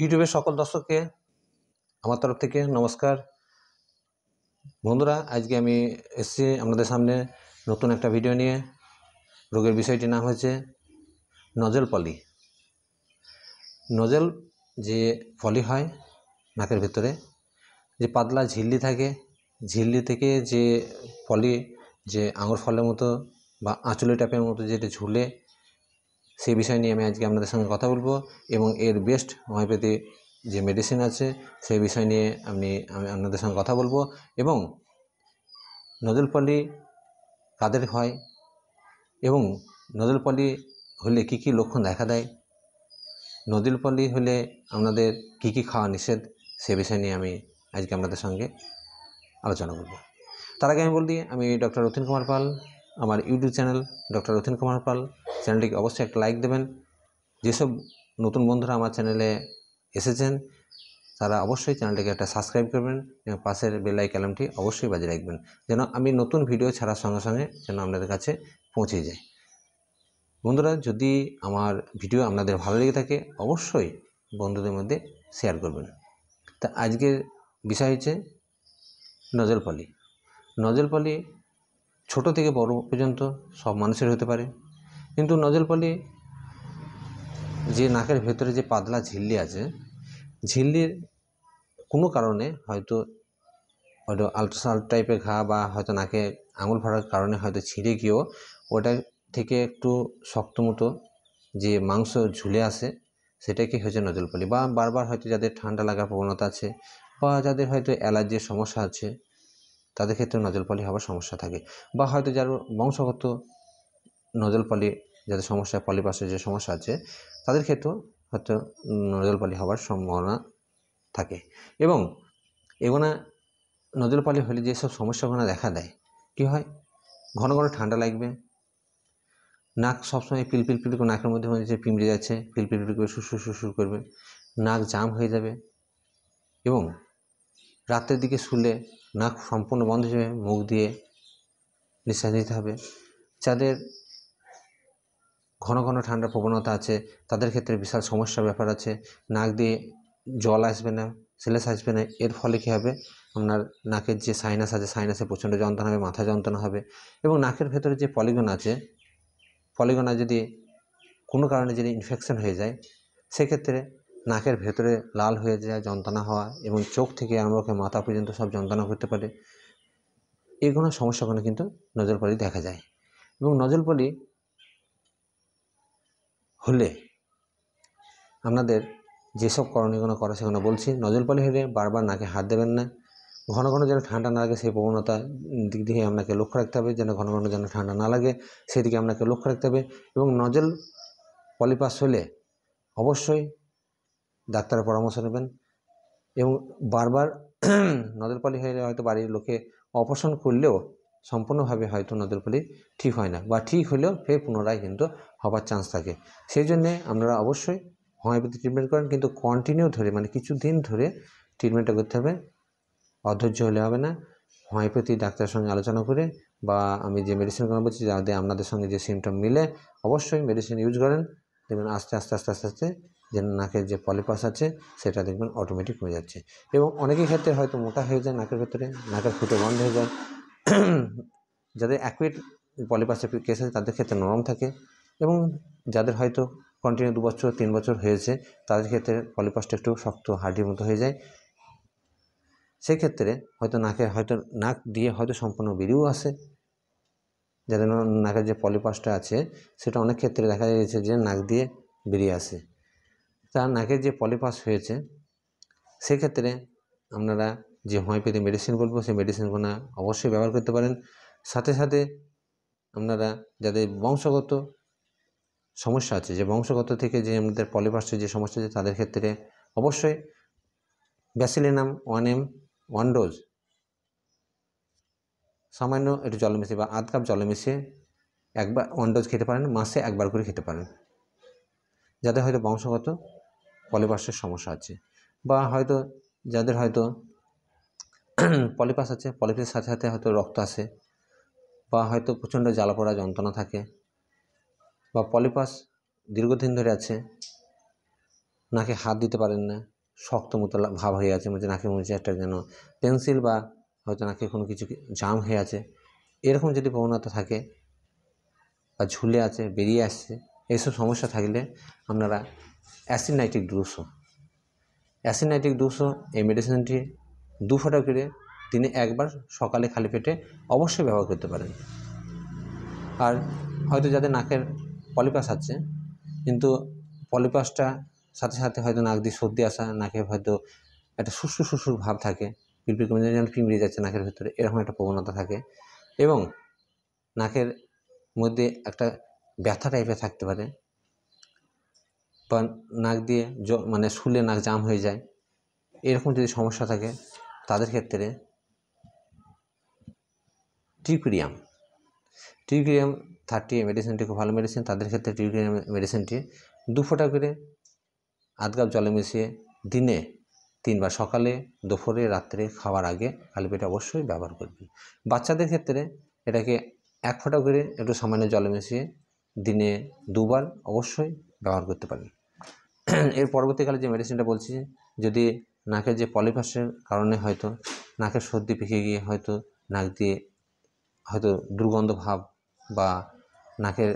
ইউটিউবের সকল দর্শককে আমার তরফ থেকে নমস্কার বন্ধুরা আজকে আমি এসছি আপনাদের সামনে নতুন একটা ভিডিও নিয়ে রোগের বিষয়টির নাম হয়েছে নজল পলি নজল যে পলি হয় নাকের ভেতরে যে পাতলা ঝিল্লি থাকে ঝিল্লি থেকে যে পলি যে আঙুর ফলের মতো বা আঁচলি টাইপের মতো যেটা ঝুলে সেই বিষয় নিয়ে আমি আজকে আপনাদের সঙ্গে কথা বলবো এবং এর বেস্ট হোমিওপ্যাথি যে মেডিসিন আছে সেই বিষয় নিয়ে আমি আমি আপনাদের সঙ্গে কথা বলবো এবং নজরপলি কাদের হয় এবং নজরপলি হলে কি কি লক্ষণ দেখা দেয় নজরপলি হলে আপনাদের কি কি খাওয়া নিষেধ সে বিষয় নিয়ে আমি আজকে আপনাদের সঙ্গে আলোচনা করব তার আগে আমি বলি আমি ডক্টর রথিন কুমার পাল আমার YouTube channel doctor Rathin Kumar Pal চ্যানেলটিকে অবশ্যই একটা লাইক দেবেন যেসব নতুন বন্ধুরা আমার চ্যানেলে এসেছেন তারা অবশ্যই চ্যানেলটিকে একটা সাবস্ক্রাইব করবেন এবং পাশের বেলাই ক্যালামটি অবশ্যই বাজে রাখবেন যেন আমি নতুন ভিডিও ছাড়ার সঙ্গে সঙ্গে যেন আপনাদের কাছে পৌঁছে যায় বন্ধুরা যদি আমার ভিডিও আপনাদের ভালো লেগে থাকে অবশ্যই বন্ধুদের মধ্যে শেয়ার করবেন তা আজকের বিষয় হচ্ছে নজরপালি নজরপালি ছোট থেকে বড় পর্যন্ত সব মানুষের হতে পারে কিন্তু নজরপালি যে নাকের ভেতরে যে পাতলা ঝিল্লি আছে ঝিল্লির কোনো কারণে হয়তো হয়তো আলট্রাসাউন্ড টাইপের ঘা বা হয়তো নাকে আঙুল ফাড়ার কারণে হয়তো ছিঁড়ে গিয়েও ওটা থেকে একটু শক্ত মতো যে মাংস ঝুলে আসে সেটাকে হচ্ছে পলি বা বারবার হয়তো যাদের ঠান্ডা লাগার প্রবণতা আছে বা যাদের হয়তো অ্যালার্জির সমস্যা আছে তাদের ক্ষেত্রে পলি হওয়ার সমস্যা থাকে বা হয়তো যার বংশগত নজল পালি যাদের সমস্যা পাশে যে সমস্যা আছে তাদের ক্ষেত্রেও হয়তো নজল পালি হওয়ার সম্ভাবনা থাকে এবং এগোনা নজল পালি হলে যেসব সমস্যাগুলো দেখা দেয় কি হয় ঘন ঘন ঠান্ডা লাগবে নাক সবসময় পিলপিল পিল করে নাকের মধ্যে মধ্যে পিমড়ে যাচ্ছে পিলপিল পিল করে সুসু সুসু করবে নাক জাম হয়ে যাবে এবং রাতের দিকে শুলে নাক সম্পূর্ণ বন্ধ হয়ে যাবে মুখ দিয়ে নিঃশ্বাস নিতে হবে যাদের ঘন ঘন ঠান্ডার প্রবণতা আছে তাদের ক্ষেত্রে বিশাল সমস্যার ব্যাপার আছে নাক দিয়ে জল আসবে না সেলেস আসবে না এর ফলে কী হবে আপনার নাকের যে সাইনাস আছে সাইনাসে প্রচণ্ড যন্ত্রণা হবে মাথা যন্ত্রণা হবে এবং নাকের ভেতরে যে পলিগন আছে পলিগনা যদি কোনো কারণে যদি ইনফেকশন হয়ে যায় সেক্ষেত্রে নাকের ভেতরে লাল হয়ে যায় যন্ত্রণা হওয়া এবং চোখ থেকে আমাকে মাথা পর্যন্ত সব যন্ত্রণা করতে পারে এগুলো সমস্যাগুলো কিন্তু নজরপলি দেখা যায় এবং নজরপলি হলে আপনাদের যেসব করণীয়গুলো করা সেগুলো বলছি নজরপালি হলে বারবার নাকে হাত দেবেন না ঘন ঘন যেন ঠান্ডা না লাগে সেই প্রবণতা দিক দিয়ে আপনাকে লক্ষ্য রাখতে হবে যেন ঘন ঘন যেন ঠান্ডা না লাগে সেদিকে আপনাকে লক্ষ্য রাখতে হবে এবং নজল পলিপাস হলে অবশ্যই ডাক্তারের পরামর্শ নেবেন এবং বারবার নজরপালি হলে হয়তো বাড়ির লোকে অপারেশন করলেও সম্পূর্ণভাবে হয়তো নজরপালি ঠিক হয় না বা ঠিক হলেও ফের পুনরায় কিন্তু হবার চান্স থাকে সেই জন্যে আপনারা অবশ্যই হোমিওপ্যাথি ট্রিটমেন্ট করেন কিন্তু কন্টিনিউ ধরে মানে কিছু দিন ধরে ট্রিটমেন্টটা করতে হবে অধৈর্য হলে হবে না হোমিওপ্যাথি ডাক্তারের সঙ্গে আলোচনা করে বা আমি যে মেডিসিনগুলো বলছি যাদের আপনাদের সঙ্গে যে সিমটম মিলে অবশ্যই মেডিসিন ইউজ করেন দেখবেন আস্তে আস্তে আস্তে আস্তে আস্তে যে নাকের যে পলিপাস আছে সেটা দেখবেন অটোমেটিক হয়ে যাচ্ছে এবং অনেকের ক্ষেত্রে হয়তো মোটা হয়ে যায় নাকের ভেতরে নাকের ফুটো বন্ধ হয়ে যায় যাদের অ্যাকুয়েট পলিপাসের কেস আছে তাদের ক্ষেত্রে নরম থাকে এবং যাদের হয়তো কন্টিনিউ দু বছর তিন বছর হয়েছে তাদের ক্ষেত্রে পলিপাসটা একটু শক্ত হার্ডির মতো হয়ে যায় সেক্ষেত্রে হয়তো নাকে হয়তো নাক দিয়ে হয়তো সম্পূর্ণ বেরিয়েও আসে যাদের নাকের যে পলিপাসটা আছে সেটা অনেক ক্ষেত্রে দেখা যাচ্ছে যে নাক দিয়ে বেরিয়ে আসে তার নাকের যে পলিপাস হয়েছে সেক্ষেত্রে আপনারা যে হোমিওপ্যাথি মেডিসিন বলবো সেই মেডিসিনগুলো অবশ্যই ব্যবহার করতে পারেন সাথে সাথে আপনারা যাদের বংশগত সমস্যা আছে যে বংশগত থেকে যে আমাদের পলিপার্সের যে সমস্যা আছে তাদের ক্ষেত্রে অবশ্যই bacillinum one M one dose সামান্য একটু জল মিশিয়ে বা আধ কাপ জলে মিশিয়ে একবার ওয়ান ডোজ খেতে পারেন মাসে একবার করে খেতে পারেন যাদের হয়তো বংশগত পলিপার্সের সমস্যা আছে বা হয়তো যাদের হয়তো পলিপাস আছে পলিপাসের সাথে সাথে হয়তো রক্ত আসে বা হয়তো প্রচণ্ড জ্বালা পোড়া যন্ত্রণা থাকে বা পলিপাস দীর্ঘদিন ধরে আছে নাকে হাত দিতে পারেন না শক্ত মতো ভাব হয়ে আছে মানে নাকের মধ্যে একটা যেন পেন্সিল বা হয়তো নাকে কোনো কিছু জাম হয়ে আছে এরকম যদি প্রবণতা থাকে বা ঝুলে আছে বেরিয়ে আসছে এইসব সমস্যা থাকলে আপনারা অ্যাসিনাইটিক দুশো অ্যাসিনাইটিক দুশো এই মেডিসিনটি দু ফোটা করে দিনে একবার সকালে খালি পেটে অবশ্যই ব্যবহার করতে পারেন আর হয়তো যাদের নাকের পলিপাস আছে কিন্তু পলিপাসটা সাথে সাথে হয়তো নাক দিয়ে সর্দি আসা নাকে হয়তো একটা শুশ্রু শুশ্রুর ভাব থাকে পিপি কমে যেন পিমড়ে যাচ্ছে নাকের ভিতরে এরকম একটা প্রবণতা থাকে এবং নাকের মধ্যে একটা ব্যথা টাইপের থাকতে পারে বা নাক দিয়ে মানে শুলে নাক জাম হয়ে যায় এরকম যদি সমস্যা থাকে তাদের ক্ষেত্রে টিকুরিয়াম টিকুরিয়াম থার্টি মেডিসিনটি খুব ভালো মেডিসিন তাদের ক্ষেত্রে টিউরিন মেডিসিনটি দু ফোঁটা করে আধ কাপ জলে মিশিয়ে দিনে তিনবার সকালে দুপুরে রাত্রে খাওয়ার আগে খালি পেটে অবশ্যই ব্যবহার করবে বাচ্চাদের ক্ষেত্রে এটাকে এক ফোঁটা করে একটু সামান্য জলে মিশিয়ে দিনে দুবার অবশ্যই ব্যবহার করতে পারেন এর পরবর্তীকালে যে মেডিসিনটা বলছি যদি নাকের যে পলিফাসের কারণে হয়তো নাকের সর্দি পেকে গিয়ে হয়তো নাক দিয়ে হয়তো দুর্গন্ধ ভাব বা নাকের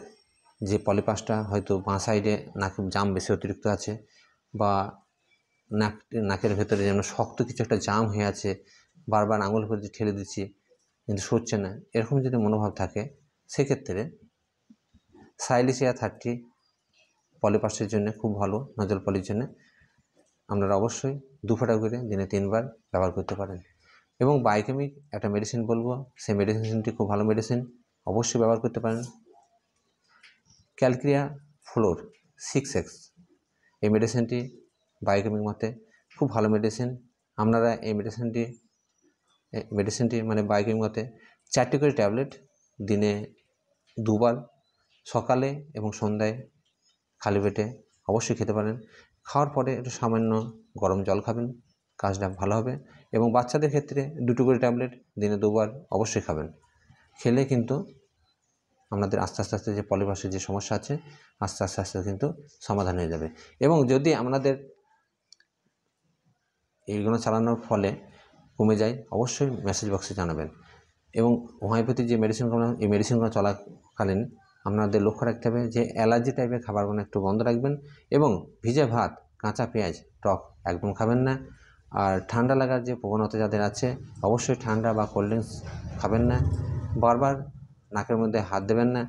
যে পলিপাসটা হয়তো বাঁ সাইডে নাকের জাম বেশি অতিরিক্ত আছে বা নাক নাকের ভেতরে যেন শক্ত কিছু একটা জাম হয়ে আছে বারবার আঙুল করে ঠেলে দিচ্ছি কিন্তু সরছে না এরকম যদি মনোভাব থাকে সেক্ষেত্রে সাইলিসিয়া থার্টি পলিপাসের জন্য খুব ভালো নজল পলির জন্য আপনারা অবশ্যই দু করে দিনে তিনবার ব্যবহার করতে পারেন এবং বাইকেমিক একটা মেডিসিন বলবো সেই মেডিসিনটি খুব ভালো মেডিসিন অবশ্যই ব্যবহার করতে পারেন ক্যালক্রিয়া ফ্লোর সিক্স এক্স এই মেডিসিনটি বায়োকেমিক মতে খুব ভালো মেডিসিন আপনারা এই মেডিসিনটি মেডিসিনটি মানে বায়োকেমিক মতে চারটি করে ট্যাবলেট দিনে দুবার সকালে এবং সন্ধ্যায় খালি পেটে অবশ্যই খেতে পারেন খাওয়ার পরে একটু সামান্য গরম জল খাবেন কাজটা ভালো হবে এবং বাচ্চাদের ক্ষেত্রে দুটো করে ট্যাবলেট দিনে দুবার অবশ্যই খাবেন খেলে কিন্তু আমাদের আস্তে আস্তে আস্তে যে পলিভাসের যে সমস্যা আছে আস্তে আস্তে আস্তে কিন্তু সমাধান হয়ে যাবে এবং যদি আমাদের এইগুলো চালানোর ফলে কমে যায় অবশ্যই মেসেজ বক্সে জানাবেন এবং হোমিওপ্যাথি যে মেডিসিনগুলো এই মেডিসিনগুলো চলাকালীন আপনাদের লক্ষ্য রাখতে হবে যে অ্যালার্জি টাইপের খাবারগুলো একটু বন্ধ রাখবেন এবং ভিজে ভাত কাঁচা পেঁয়াজ টক একদম খাবেন না আর ঠান্ডা লাগার যে প্রবণতা যাদের আছে অবশ্যই ঠান্ডা বা কোল্ড ড্রিঙ্কস খাবেন না বারবার নাকের মধ্যে হাত দেবেন না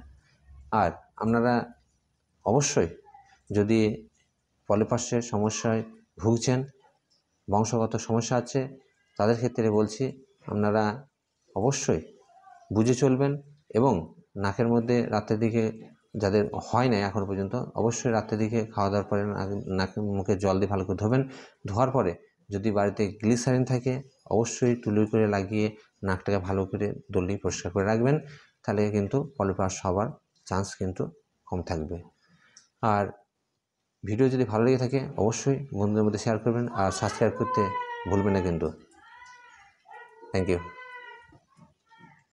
আর আপনারা অবশ্যই যদি পলিপার্শ্বের সমস্যায় ভুগছেন বংশগত সমস্যা আছে তাদের ক্ষেত্রে বলছি আপনারা অবশ্যই বুঝে চলবেন এবং নাকের মধ্যে রাতের দিকে যাদের হয় নাই এখন পর্যন্ত অবশ্যই রাতের দিকে খাওয়া দাওয়ার পরে নাকের মুখে জল দিয়ে ভালো করে ধোবেন ধোয়ার পরে যদি বাড়িতে গ্লিসারিন থাকে অবশ্যই তুলি করে লাগিয়ে নাকটাকে ভালো করে দলি পরিষ্কার করে রাখবেন তাহলে কিন্তু পলিপাস হওয়ার চান্স কিন্তু কম থাকবে আর ভিডিও যদি ভালো লেগে থাকে অবশ্যই বন্ধুদের মধ্যে শেয়ার করবেন আর সাবস্ক্রাইব করতে ভুলবেন না কিন্তু থ্যাংক ইউ